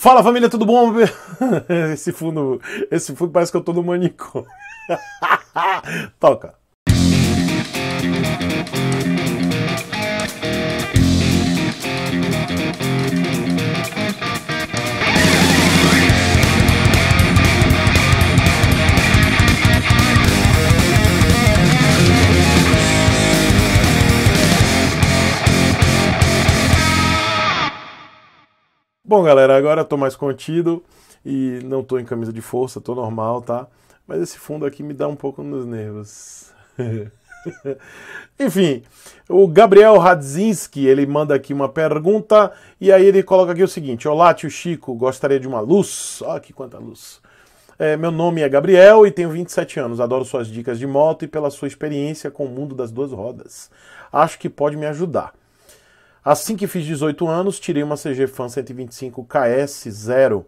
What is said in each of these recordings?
Fala família, tudo bom? Esse fundo, esse fundo parece que eu tô no manicômio. Toca. Bom, galera, agora eu tô mais contido e não tô em camisa de força, tô normal, tá? Mas esse fundo aqui me dá um pouco nos nervos. Enfim, o Gabriel Radzinski, ele manda aqui uma pergunta e aí ele coloca aqui o seguinte: Olá, tio Chico, gostaria de uma luz? Olha que quanta luz. É, meu nome é Gabriel e tenho 27 anos. Adoro suas dicas de moto e pela sua experiência com o mundo das duas rodas. Acho que pode me ajudar. Assim que fiz 18 anos, tirei uma CG Fan 125 KS 0.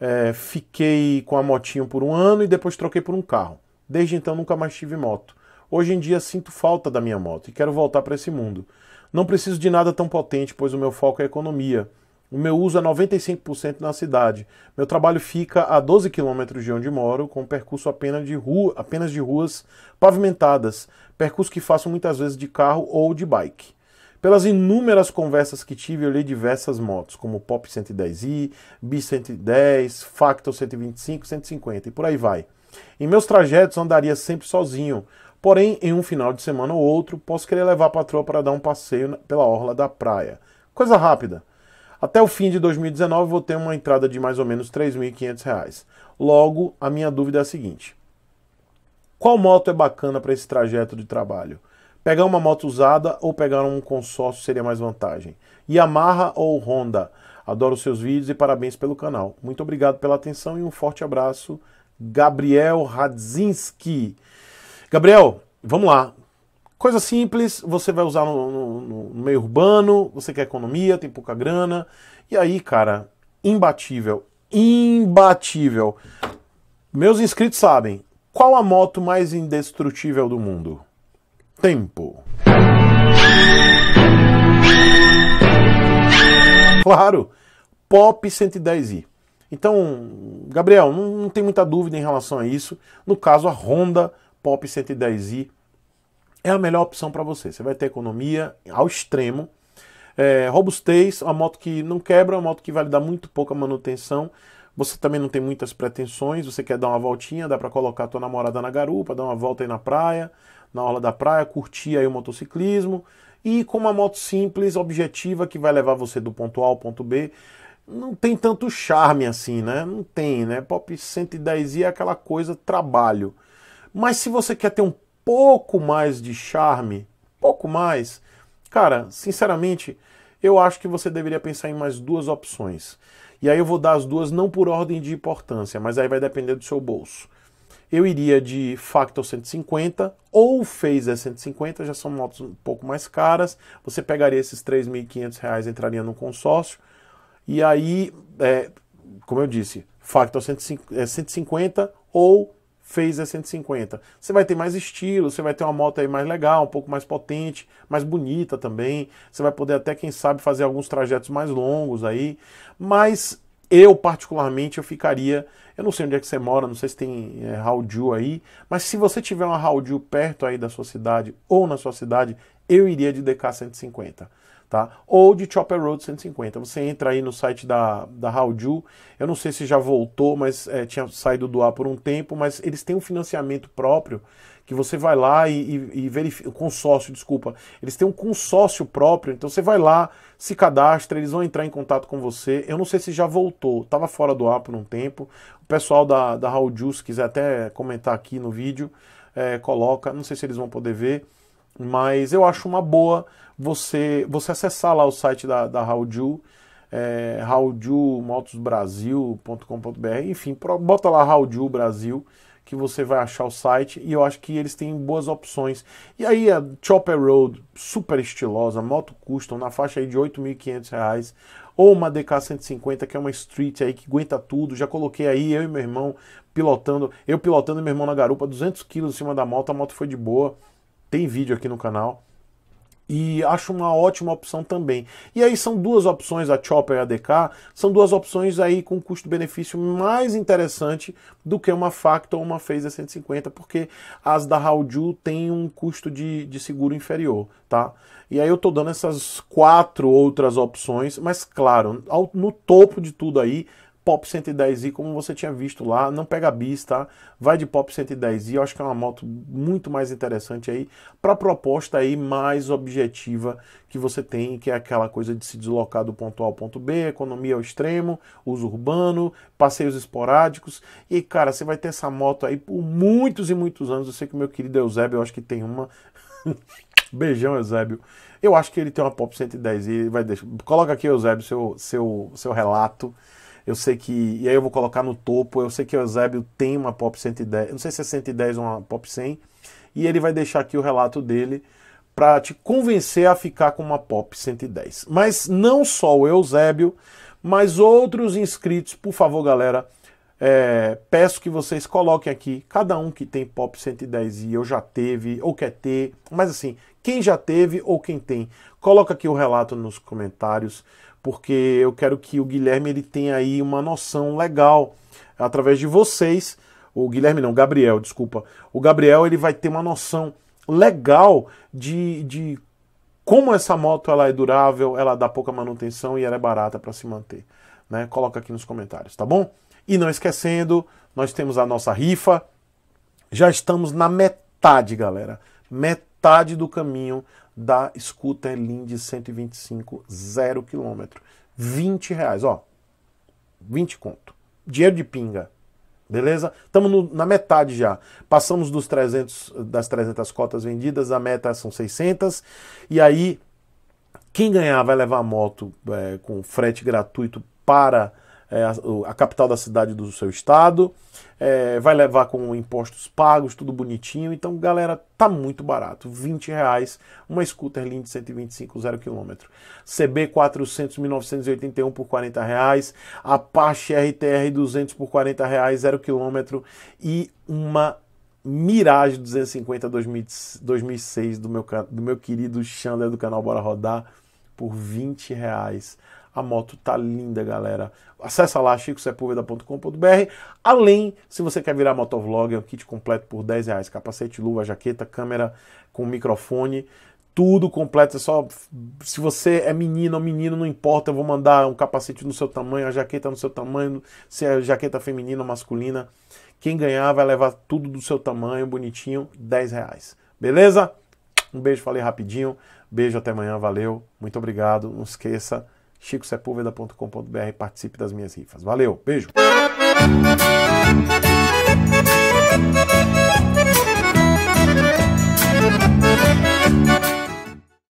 É, fiquei com a motinho por um ano e depois troquei por um carro. Desde então nunca mais tive moto. Hoje em dia sinto falta da minha moto e quero voltar para esse mundo. Não preciso de nada tão potente, pois o meu foco é economia. O meu uso é 95% na cidade. Meu trabalho fica a 12 quilômetros de onde moro, com percurso apenas de, rua, apenas de ruas pavimentadas, percurso que faço muitas vezes de carro ou de bike. Pelas inúmeras conversas que tive, li diversas motos, como Pop 110i, Bi 110, Factor 125, 150 e por aí vai. Em meus trajetos andaria sempre sozinho, porém em um final de semana ou outro posso querer levar a patroa para dar um passeio pela orla da praia. Coisa rápida. Até o fim de 2019 vou ter uma entrada de mais ou menos R$ 3.500. Logo, a minha dúvida é a seguinte: qual moto é bacana para esse trajeto de trabalho? Pegar uma moto usada ou pegar um consórcio seria mais vantagem. Yamaha ou Honda? Adoro seus vídeos e parabéns pelo canal. Muito obrigado pela atenção e um forte abraço. Gabriel Radzinski. Gabriel, vamos lá. Coisa simples, você vai usar no, no, no, meio urbano, você quer economia, tem pouca grana. E aí, cara, imbatível, imbatível. Meus inscritos sabem qual a moto mais indestrutível do mundo? tempo. Claro, Pop 110i. Então, Gabriel, não, não, tem muita dúvida em relação a isso. No caso, a Honda Pop 110i é a melhor opção para você. Você vai ter economia ao extremo. É, robustez, uma moto que não quebra, uma moto que vai lhe dar muito pouca manutenção. Você também não tem muitas pretensões, você quer dar uma voltinha, dá para colocar a tua namorada na garupa, dar uma volta aí na praia, na orla da praia, curtir aí o motociclismo e com uma moto simples, objetiva, que vai levar você do ponto A ao ponto B. Não tem tanto charme assim, né? Não tem, né? Pop 110 é aquela coisa trabalho. Mas se você quer ter um pouco mais de charme, pouco mais, cara, sinceramente, eu acho que você deveria pensar em mais duas opções. E aí eu vou dar as duas não por ordem de importância, mas aí vai depender do seu bolso eu iria de Factor 150 ou Phaser 150, já são motos um pouco mais caras. Você pegaria esses R$ reais entraria no consórcio. E aí, é, como eu disse, Factor 150 é, ou Phaser 150. Você vai ter mais estilo, você vai ter uma moto aí mais legal, um pouco mais potente, mais bonita também. Você vai poder até, quem sabe, fazer alguns trajetos mais longos aí. Mas eu, particularmente, eu ficaria. Eu não sei onde é que você mora, não sei se tem é, aí, mas se você tiver uma Raudio perto aí da sua cidade ou na sua cidade, eu iria de DK 150 tá? Ou de Chopper Road 150. Você entra aí no site da, da Haoju, eu não sei se já voltou, mas é, tinha saído do ar por um tempo, mas eles têm um financiamento próprio que você vai lá e, e, e verifica, consórcio, desculpa, eles têm um consórcio próprio, então você vai lá, se cadastra, eles vão entrar em contato com você, eu não sei se já voltou, estava fora do ar por um tempo, o pessoal da, da Haoju, se quiser até comentar aqui no vídeo, é, coloca, não sei se eles vão poder ver, mas eu acho uma boa você, você acessar lá o site da, da Howju, é, enfim, bota lá Howju Brasil, que você vai achar o site e eu acho que eles têm boas opções. E aí a Chopper Road, super estilosa, moto custom, na faixa aí de R$ reais ou uma DK 150, que é uma street aí que aguenta tudo. Já coloquei aí eu e meu irmão pilotando, eu pilotando e meu irmão na garupa, 200 kg em cima da moto, a moto foi de boa tem vídeo aqui no canal. E acho uma ótima opção também. E aí são duas opções, a Chopper e a DK, são duas opções aí com custo-benefício mais interessante do que uma Factor ou uma Phaser 150, porque as da Haoju têm um custo de, de seguro inferior, tá? E aí eu tô dando essas quatro outras opções, mas claro, ao, no topo de tudo aí Pop 110i, como você tinha visto lá, não pega bis, tá? Vai de Pop 110i, eu acho que é uma moto muito mais interessante aí, para proposta aí mais objetiva que você tem, que é aquela coisa de se deslocar do ponto A ao ponto B, economia ao extremo, uso urbano, passeios esporádicos. E cara, você vai ter essa moto aí por muitos e muitos anos. Eu sei que meu querido Eusébio, eu acho que tem uma Beijão, Eusébio. Eu acho que ele tem uma Pop 110 i vai deixar. Coloca aqui, Eusébio, seu seu seu relato eu sei que. E aí eu vou colocar no topo. Eu sei que o Eusébio tem uma Pop 110. Eu não sei se é 110 ou uma Pop 100. E ele vai deixar aqui o relato dele para te convencer a ficar com uma Pop 110. Mas não só o Eusébio, mas outros inscritos, por favor, galera. É, peço que vocês coloquem aqui, cada um que tem Pop 110 e eu já teve ou quer ter, mas assim, quem já teve ou quem tem, coloca aqui o relato nos comentários porque eu quero que o Guilherme ele tenha aí uma noção legal através de vocês. O Guilherme não, o Gabriel, desculpa. O Gabriel ele vai ter uma noção legal de, de como essa moto ela é durável, ela dá pouca manutenção e ela é barata para se manter. Né? Coloca aqui nos comentários, tá bom? E não esquecendo, nós temos a nossa rifa. Já estamos na metade, galera. Metade metade do caminho da scooter linde 125 zero quilômetro. 20 reais, ó. 20 conto. Dinheiro de pinga. Beleza? Estamos na metade já. Passamos dos 300, das 300 cotas vendidas, a meta são 600. E aí, quem ganhar vai levar a moto é, com frete gratuito para é, a, a, capital da cidade do seu estado, é, vai levar com impostos pagos, tudo bonitinho. Então, galera, tá muito barato. 20 reais uma scooter Linde 125 0 km. CB 400 1981 por 40 reais, Apache RTR 200 por 40 reais 0 km e uma Mirage 250 2006 do meu, do meu querido Chandler do canal Bora Rodar por 20 reais a moto tá linda, galera. Acesse lá chicosepulveda.com.br. Além, se você quer virar motovlog, é o kit completo por 10 reais. Capacete, luva, jaqueta, câmera com microfone tudo completo. É só. Se você é menino ou menino, não importa, eu vou mandar um capacete no seu tamanho, a jaqueta no seu tamanho, se é jaqueta feminina ou masculina. Quem ganhar vai levar tudo do seu tamanho, bonitinho, 10 reais. Beleza? Um beijo, falei rapidinho. Beijo, até amanhã, valeu, muito obrigado. Não esqueça chicosepulveda.com.br participe das minhas rifas. Valeu, beijo!